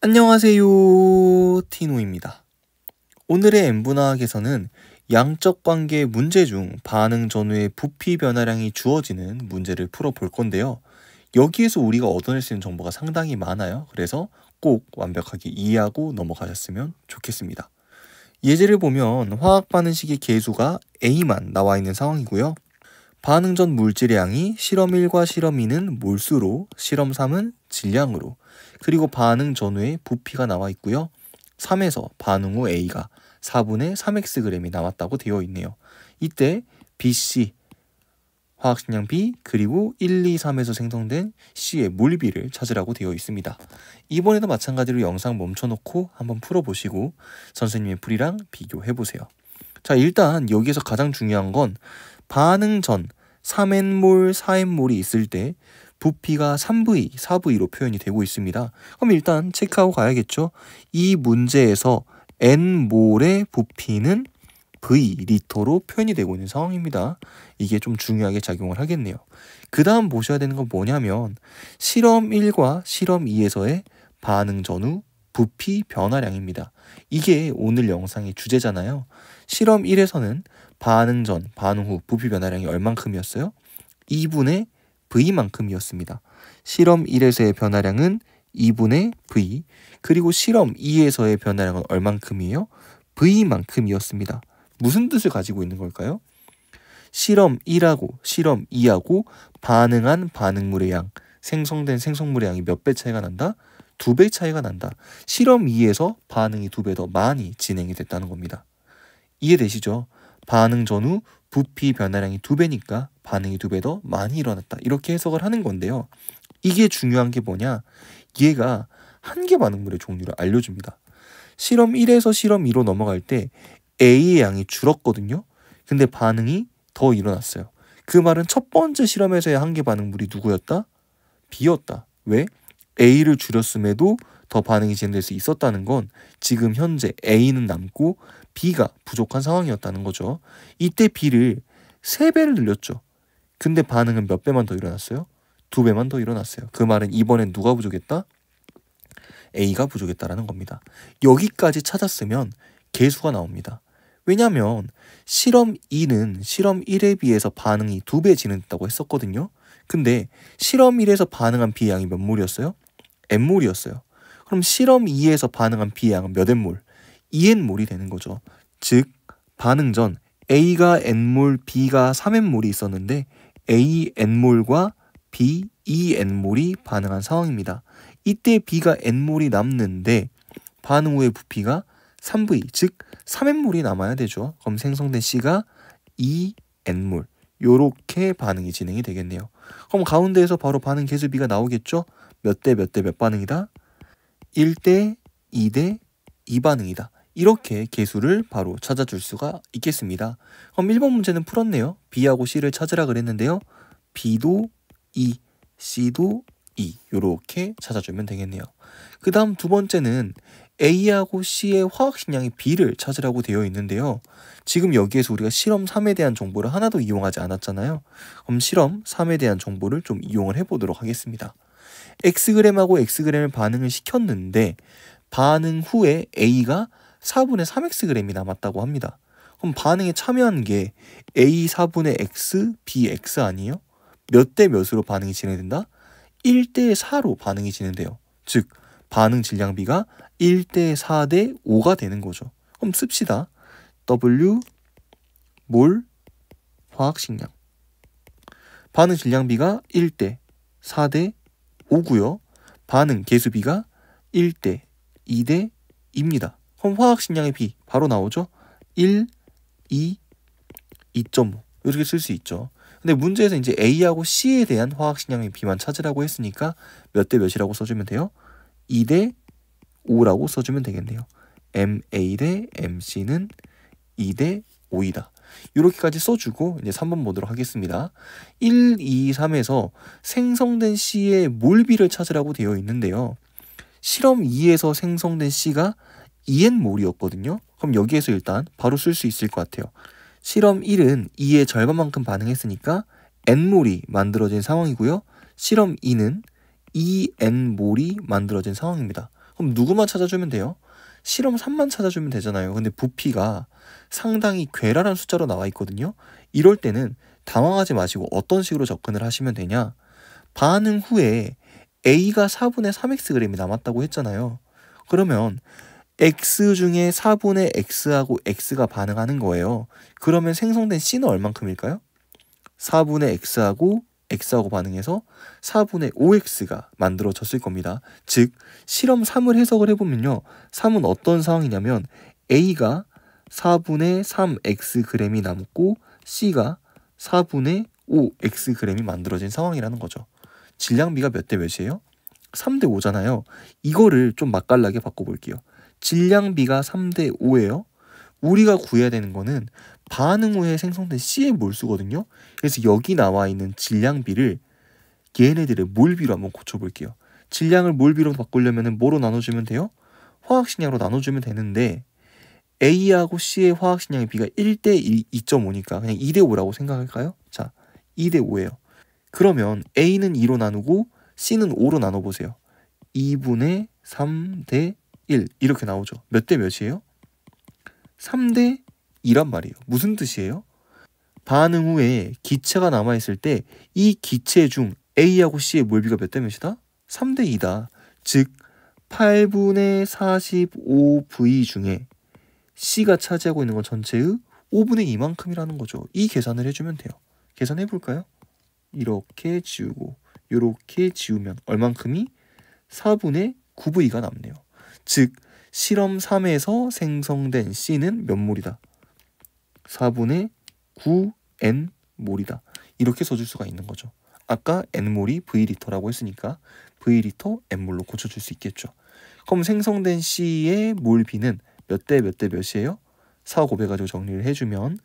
안녕하세요. 티노입니다. 오늘의 엠분화학에서는 양적 관계 문제 중 반응 전후의 부피 변화량이 주어지는 문제를 풀어 볼 건데요. 여기에서 우리가 얻어낼 수 있는 정보가 상당히 많아요. 그래서 꼭 완벽하게 이해하고 넘어가셨으면 좋겠습니다. 예제를 보면 화학 반응식의 개수가 A만 나와 있는 상황이고요. 반응 전 물질의 양이 실험 1과 실험 2는 몰수로, 실험 3은 질량으로, 그리고 반응 전후에 부피가 나와 있고요. 3에서 반응 후 A가 4분의 3xg이 나왔다고 되어 있네요. 이때 BC 화학식량 B 그리고 1, 2, 3에서 생성된 C의 몰비를 찾으라고 되어 있습니다. 이번에도 마찬가지로 영상 멈춰놓고 한번 풀어보시고 선생님의 풀이랑 비교해보세요. 자 일단 여기에서 가장 중요한 건 반응 전 3N몰, 4N몰이 있을 때 부피가 3V, 4V로 표현이 되고 있습니다. 그럼 일단 체크하고 가야겠죠. 이 문제에서 N몰의 부피는 V 리터로 표현이 되고 있는 상황입니다. 이게 좀 중요하게 작용을 하겠네요. 그 다음 보셔야 되는 건 뭐냐면 실험 1과 실험 2에서의 반응 전후 부피 변화량입니다. 이게 오늘 영상의 주제잖아요. 실험 1에서는 반응 전, 반응 후 부피 변화량이 얼만큼이었어요? 2분의 V만큼이었습니다. 실험 1에서의 변화량은 2분의 V 그리고 실험 2에서의 변화량은 얼만큼이에요? V만큼이었습니다. 무슨 뜻을 가지고 있는 걸까요? 실험 1하고 실험 2하고 반응한 반응물의 양, 생성된 생성물의 양이 몇 배 차이가 난다? 두 배 차이가 난다. 실험 2에서 반응이 두 배 더 많이 진행이 됐다는 겁니다. 이해되시죠? 반응 전후 부피 변화량이 두 배니까 반응이 두 배 더 많이 일어났다. 이렇게 해석을 하는 건데요. 이게 중요한 게 뭐냐? 얘가 한개 반응물의 종류를 알려줍니다. 실험 1에서 실험 2로 넘어갈 때 A의 양이 줄었거든요. 근데 반응이 더 일어났어요. 그 말은 첫 번째 실험에서의 한계 반응물이 누구였다? B였다. 왜? A를 줄였음에도 더 반응이 진행될 수 있었다는 건 지금 현재 A는 남고 B가 부족한 상황이었다는 거죠. 이때 B를 세배를 늘렸죠. 근데 반응은 몇 배만 더 일어났어요? 두 배만 더 일어났어요. 그 말은 이번엔 누가 부족했다? A가 부족했다라는 겁니다. 여기까지 찾았으면 개수가 나옵니다. 왜냐면 하 실험 2는 실험 1에 비해서 반응이 두배 진행됐다고 했었거든요. 근데 실험 1에서 반응한 B의 양이 몇 몰이었어요? N몰이었어요. 그럼 실험 2에서 반응한 B의 양은 몇 N몰? 2N몰이 되는 거죠. 즉 반응 전 A가 N몰, B가 3N몰이 있었는데 A N몰과 B 2N몰이 e 반응한 상황입니다. 이때 B가 N몰이 남는데 반응 후의 부피가 3V, 즉 3N몰이 남아야 되죠. 그럼 생성된 C가 E n 몰 요렇게 반응이 진행이 되겠네요. 그럼 가운데에서 바로 반응 개수비가 나오겠죠? 몇 대 몇 대 몇 반응이다? 1대 2대 2반응이다. 이렇게 개수를 바로 찾아줄 수가 있겠습니다. 그럼 1번 문제는 풀었네요. B하고 C를 찾으라 그랬는데요. B도 2, C도 2 이렇게 찾아주면 되겠네요. 그 다음 두 번째는 A하고 C의 화학식량이 B를 찾으라고 되어 있는데요. 지금 여기에서 우리가 실험 3에 대한 정보를 하나도 이용하지 않았잖아요. 그럼 실험 3에 대한 정보를 좀 이용을 해보도록 하겠습니다. x 그램하고 x 그램을 반응을 시켰는데 반응 후에 A가 4분의 3 x 그램이 남았다고 합니다. 그럼 반응에 참여한 게 A 4분의 x, BX 아니에요? 몇 대 몇으로 반응이 진행된다? 1대 4로 반응이 진행돼요. 즉 반응 질량비가 1대 4 대 5가 되는 거죠. 그럼 씁시다. W 몰 화학식량 반응 질량비가 1대 4대 5고요. 반응 개수비가 1대 2대 2입니다. 그럼 화학 식량의 비 바로 나오죠. 1, 2, 2.5 이렇게 쓸 수 있죠. 근데 문제에서 이제 A하고 C에 대한 화학 식량의 비만 찾으라고 했으니까 몇 대 몇이라고 써주면 돼요. 2대 5라고 써주면 되겠네요. MA 대 MC는 2대 5이다. 이렇게까지 써주고 이제 3번 보도록 하겠습니다. 1, 2, 3에서 생성된 C의 몰비를 찾으라고 되어 있는데요. 실험 2에서 생성된 C가 EN 몰이었거든요. 그럼 여기에서 일단 바로 쓸 수 있을 것 같아요. 실험 1은 2의 절반만큼 반응했으니까 N몰이 만들어진 상황이고요. 실험 2는 EN몰이 만들어진 상황입니다. 그럼 누구만 찾아주면 돼요? 실험 3만 찾아주면 되잖아요. 근데 부피가 상당히 괴랄한 숫자로 나와 있거든요. 이럴 때는 당황하지 마시고 어떤 식으로 접근을 하시면 되냐. 반응 후에 A가 4분의 3 x 그램이 남았다고 했잖아요. 그러면 x 중에 4분의 x하고 x가 반응하는 거예요. 그러면 생성된 c는 얼만큼일까요? 4분의 x하고 x하고 반응해서 4분의 5x가 만들어졌을 겁니다. 즉 실험 3을 해석을 해보면요. 3은 어떤 상황이냐면 a가 4분의 3x 그램이 남고 c가 4분의 5x 그램이 만들어진 상황이라는 거죠. 질량비가 몇 대 몇이에요? 3대 5잖아요. 이거를 좀 맛깔나게 바꿔볼게요. 질량비가 3대 5예요. 우리가 구해야 되는 거는 반응 후에 생성된 C의 몰수거든요. 그래서 여기 나와 있는 질량비를 얘네들의 몰비로 한번 고쳐볼게요. 질량을 몰비로 바꾸려면 뭐로 나눠주면 돼요? 화학식량으로 나눠주면 되는데 A하고 C의 화학식량의 비가 1대 1, 2.5니까 그냥 2대 5라고 생각할까요? 자, 2대 5예요. 그러면 A는 2로 나누고 C는 5로 나눠보세요. 2분의 3대 1 이렇게 나오죠. 몇 대 몇이에요? 3대 2란 말이에요. 무슨 뜻이에요? 반응 후에 기체가 남아있을 때 이 기체 중 A하고 C의 몰비가 몇 대 몇이다? 3대 2다. 즉 8분의 45V 중에 C가 차지하고 있는 건 전체의 5분의 2만큼이라는 거죠. 이 계산을 해주면 돼요. 계산해 볼까요? 이렇게 지우고 이렇게 지우면 얼만큼이 4분의 9V가 남네요. 즉 실험 3에서 생성된 C는 몇 몰이다. 4분의 9N 몰이다. 이렇게 써줄 수가 있는 거죠. 아까 N몰이 V리터라고 했으니까 V리터 N몰로 고쳐줄 수 있겠죠. 그럼 생성된 C의 몰비는몇 대 몇 대 몇이에요? 4 곱해가지고 정리를 해주면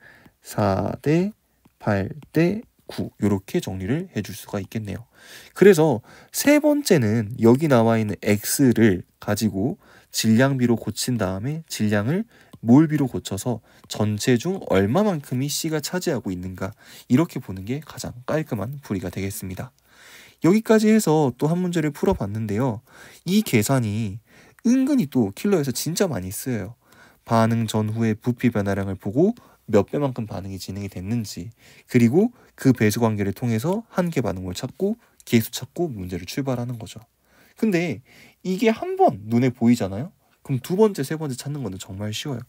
4대8대 9 이렇게 정리를 해줄 수가 있겠네요. 그래서 세 번째는 여기 나와 있는 x를 가지고 질량비로 고친 다음에 질량을 몰비로 고쳐서 전체 중 얼마만큼이 C가 차지하고 있는가 이렇게 보는 게 가장 깔끔한 풀이가 되겠습니다. 여기까지 해서 또 한 문제를 풀어봤는데요. 이 계산이 은근히 또 킬러에서 진짜 많이 쓰여요. 반응 전후의 부피 변화량을 보고 몇 배만큼 반응이 진행이 됐는지 그리고 그 배수 관계를 통해서 한계 반응을 찾고 계수 찾고 문제를 출발하는 거죠. 근데 이게 한 번 눈에 보이잖아요. 그럼 두 번째, 세 번째 찾는 거는 정말 쉬워요.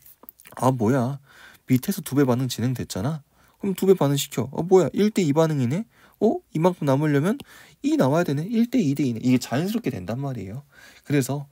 아, 뭐야. 밑에서 두 배 반응 진행됐잖아. 그럼 두 배 반응 시켜. 어, 아, 뭐야. 1대 2 반응이네. 어? 이만큼 남으려면 이 나와야 되네. 1대 2대 2네. 이게 자연스럽게 된단 말이에요. 그래서